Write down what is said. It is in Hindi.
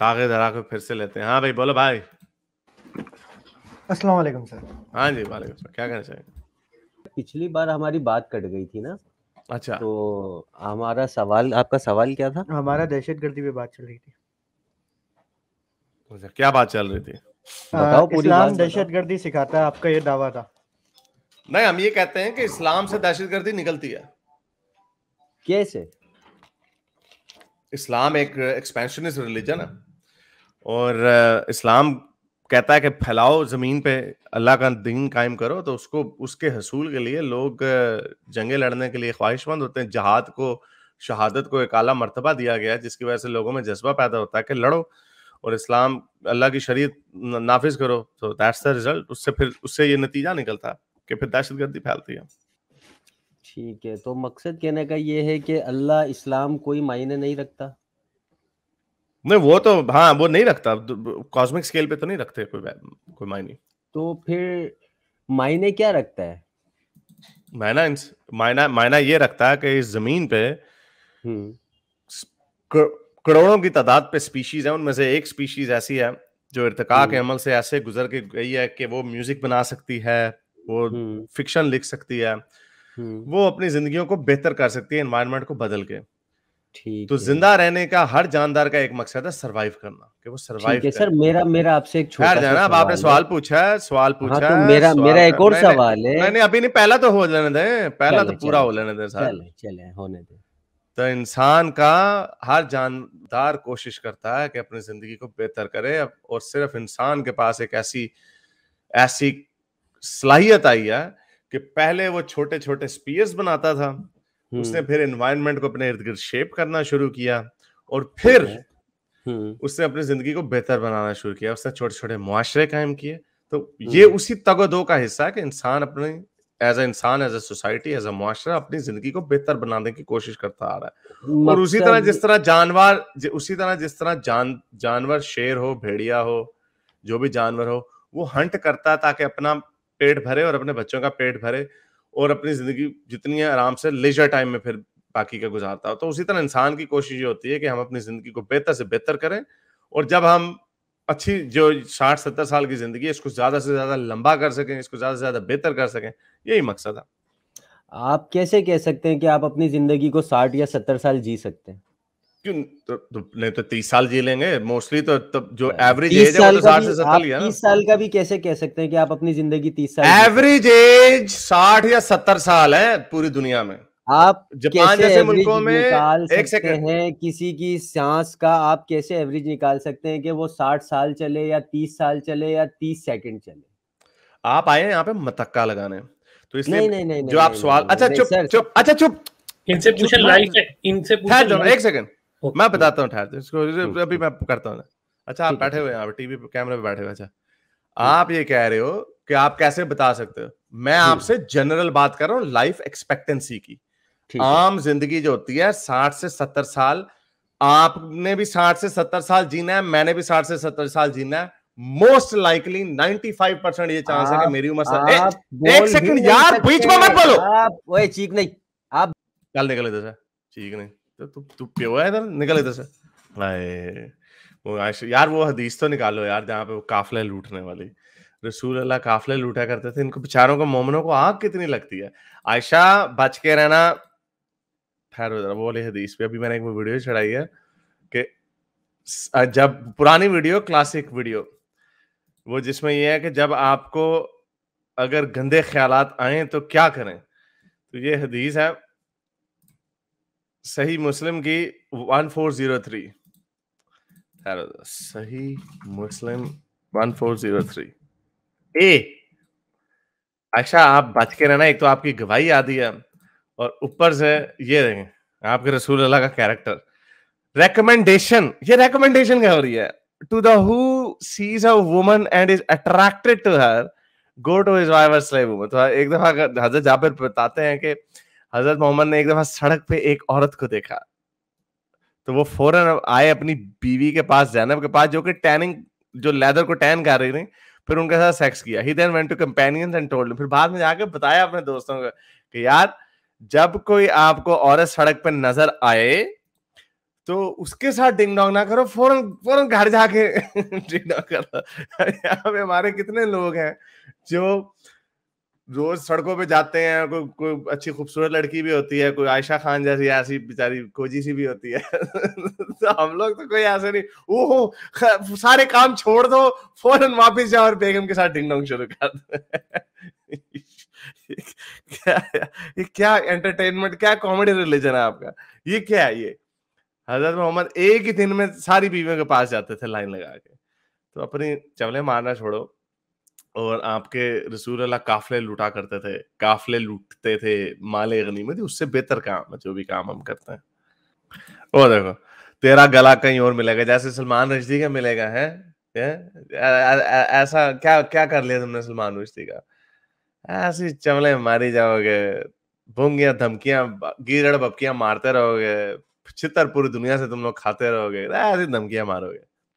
सागे धरा को फिर से लेते हैं हाँ भाई बोलो भाई अस्सलाम वालेकुम सर हाँ जी वाले सर क्या कहना चाहेंगे पिछली बार हमारी बात कट गई थी ना अच्छा तो हमारा सवाल आपका सवाल क्या था हमारा दहशत गर्दी पे बात चल रही थी तो क्या बात चल रही थी बताओ पूरी इस्लाम गर्दी सिखाता है आपका ये दावा था नहीं हम ये कहते हैं कि इस्लाम से दहशत गर्दी निकलती है कैसे इस्लाम एक एक्सपेंशनिस्ट रिलीजन है और इस्लाम कहता है कि फैलाओ ज़मीन पे अल्लाह का दीन कायम करो तो उसको उसके हसूल के लिए लोग जंगे लड़ने के लिए ख्वाहिशमंद होते हैं जहाद को शहादत को एक आला मरतबा दिया गया है जिसकी वजह से लोगों में जज्बा पैदा होता है कि लड़ो और इस्लाम अल्लाह की शरीय नाफिज करो तो दैट्स द रिजल्ट उससे फिर उससे ये नतीजा निकलता कि फिर दहशत गर्दी फैलती है ठीक है तो मकसद कहने का ये है कि अल्लाह इस्लाम कोई मायने नहीं रखता नहीं वो तो हाँ वो नहीं रखता कॉस्मिक स्केल पे तो नहीं रखते कोई कोई मायने तो फिर मायने क्या रखता है मायना मायना मायना ये रखता है कि इस जमीन पे हम्म। करोड़ों की तादाद पे स्पीशीज है उनमें से एक स्पीशीज ऐसी है जो इरतका के हम्म। अमल से ऐसे गुजर के गई है कि वो म्यूजिक बना सकती है वो फिक्शन हम्म। लिख सकती है वो अपनी जिंदगियों को बेहतर कर सकती है एनवायरमेंट को बदल के ठीक तो जिंदा रहने का हर जानदार का एक मकसद है सरवाइव करना कि वो सरवाइव सर मेरा मेरा आपसे एक छोटा जाना अब आपने सवाल पूछा है सवाल हाँ, पूछा हाँ, तो मेरा मेरा एक और सवाल है मैंने अभी नहीं पहला तो हो लेने दें पहला तो पूरा हो लेने दें चले चले होने दें तो इंसान का हर जानदार कोशिश करता है कि अपनी जिंदगी को बेहतर करे और सिर्फ इंसान के पास एक ऐसी ऐसी सलाहियत आई है कि पहले वो छोटे छोटे स्पीयर्स बनाता था उसने हम्म। फिर एनवायरमेंट को अपने इर्द गिर्द शेप करना शुरू किया और फिर हम्म। उसने अपनी जिंदगी को बेहतर बनाना शुरू किया उसने छोटे छोटे मुआशरे कायम किए तो हम्म। ये उसी तगो का हिस्सा है कि इंसान अपने एज ए इंसान as a society as a मुआरा अपनी जिंदगी को बेहतर बनाने की कोशिश करता आ रहा है और उसी तरह जिस मतलब तरह जानवर उसी तरह जिस तरह जान जानवर शेर हो भेड़िया हो जो भी जानवर हो वो हंट करता है ताकि अपना पेट भरे और अपने बच्चों का पेट भरे और अपनी जिंदगी जितनी है आराम से लेजर टाइम में फिर बाकी का गुजारता हो तो उसी तरह इंसान की कोशिश ये होती है कि हम अपनी जिंदगी को बेहतर से बेहतर करें और जब हम अच्छी जो साठ सत्तर साल की जिंदगी है इसको ज्यादा से ज्यादा लंबा कर सकें इसको ज्यादा से ज्यादा बेहतर कर सकें यही मकसद है आप कैसे कह सकते हैं कि आप अपनी जिंदगी को साठ या सत्तर साल जी सकते हैं क्यों तो, तो नहीं तो तीस साल जी लेंगे मोस्टली तो, तो जो एवरेज हाँ। एज है वो तो साठ से सत्तर लिया तीस साल का भी कैसे कह सकते हैं कि आप अपनी जिंदगी तीस साल एवरेज एज साठ या सत्तर साल है पूरी दुनिया में आप जापान जैसे मुल्कों में निकाल एक सकते हैं किसी की सांस का आप कैसे एवरेज निकाल सकते हैं कि वो साठ साल चले या तीस साल चले या तीस सेकंड चले आप आए यहाँ पे मतक्का लगाने तो इसलिए नहीं, नहीं, नहीं, जो आप सवाल अच्छा चुप चुप अच्छा चुप इनसे पूछे लाइफ है इनसे पूछे एक सेकंड मैं बताता हूँ ठहरते इसको अभी मैं करता हूँ अच्छा आप बैठे हुए हैं टीवी कैमरे पे बैठे हुए अच्छा आप ये कह रहे हो कि आप कैसे बता सकते हो मैं आपसे जनरल बात कर रहा हूँ लाइफ एक्सपेक्टेंसी की आम जिंदगी जो होती है साठ से सत्तर साल आपने भी साठ से सत्तर साल जीना है मैंने भी साठ से सत्तर साल जीना है most likely ninety five percent ये चांस है कि मेरी उम्र सर एक सेकंड यार बीच में मत बोलो आप ओए चीख नहीं आप निकल निकल इधर से चीख नहीं तो तू पियो इधर निकल इधर से वो यार वो हदीस तो निकालो यार जहाँ पे वो काफले लूटने वाली रसूल अल्लाह काफले लूटा करते थे इनको बेचारों को मोमनों को आग कितनी लगती है आयशा बच के रहना खैर वो वाली हदीस पे अभी मैंने एक वीडियो चढ़ाई है कि जब पुरानी वीडियो क्लासिक वीडियो वो जिसमें ये है कि जब आपको अगर गंदे ख्याल आए तो क्या करें तो ये हदीस है सही मुस्लिम की 1403 सही मुस्लिम 1403 ए अच्छा आप बच के रहना एक तो आपकी गवाही आदि है और ऊपर से ये देखें आपके रसूल अल्लाह का कैरेक्टर रेकमेंडेशन ये रेकमेंडेशन क्या हो रही है to the who sees a woman and is attracted to her go to his wife slave woman तो एक दफा हजरत जाबिर बताते हैं कि हजरत मोहम्मद ने एक दफा सड़क पे एक औरत को देखा तो वो फौरन आए अपनी बीवी के पास जैनब के पास जो कि टैनिंग जो लेदर को टैन कर रही थी फिर उनके साथ सेक्स किया ही then went to companions and told फिर बाद में जाके बताया अपने दोस्तों को कि यार जब कोई आपको औरत सड़क पर नजर आए तो उसके साथ डिंग डॉन्ग ना करो फौरन फौरन घर जाके डिंग डॉन्ग करो यहाँ पे हमारे कितने लोग हैं जो रोज सड़कों पे जाते हैं कोई कोई अच्छी खूबसूरत लड़की भी होती है कोई आयशा खान जैसी ऐसी बेचारी खोजी सी भी होती है तो हम लोग तो कोई ऐसे नहीं वो सारे काम छोड़ दो फौरन वापस जाओ और बेगम के साथ डिंग शुरू कर दो ये क्या एंटरटेनमेंट क्या कॉमेडी रिलीजन है आपका ये क्या है ये हजरत मोहम्मद एक ही दिन में सारी बीवियों के पास जाते थे लाइन लगा के तो अपनी चवले मारना छोड़ो और आपके रसूल अल्लाह काफले लुटा करते थे काफले लूटते थे माले गनीमत उससे बेहतर काम है जो भी काम हम करते हैं वो देखो तेरा गला कहीं और मिलेगा जैसे सलमान रश्दी का मिलेगा है ऐसा क्या क्या कर लिया तुमने सलमान रश्दी का ऐसी चमले मारी जाओगे भूंगियां धमकियां गिरड़ बपकियां मारते रहोगे छितर पूरी दुनिया से तुम लोग खाते रहोगे ऐसी धमकियां मारोगे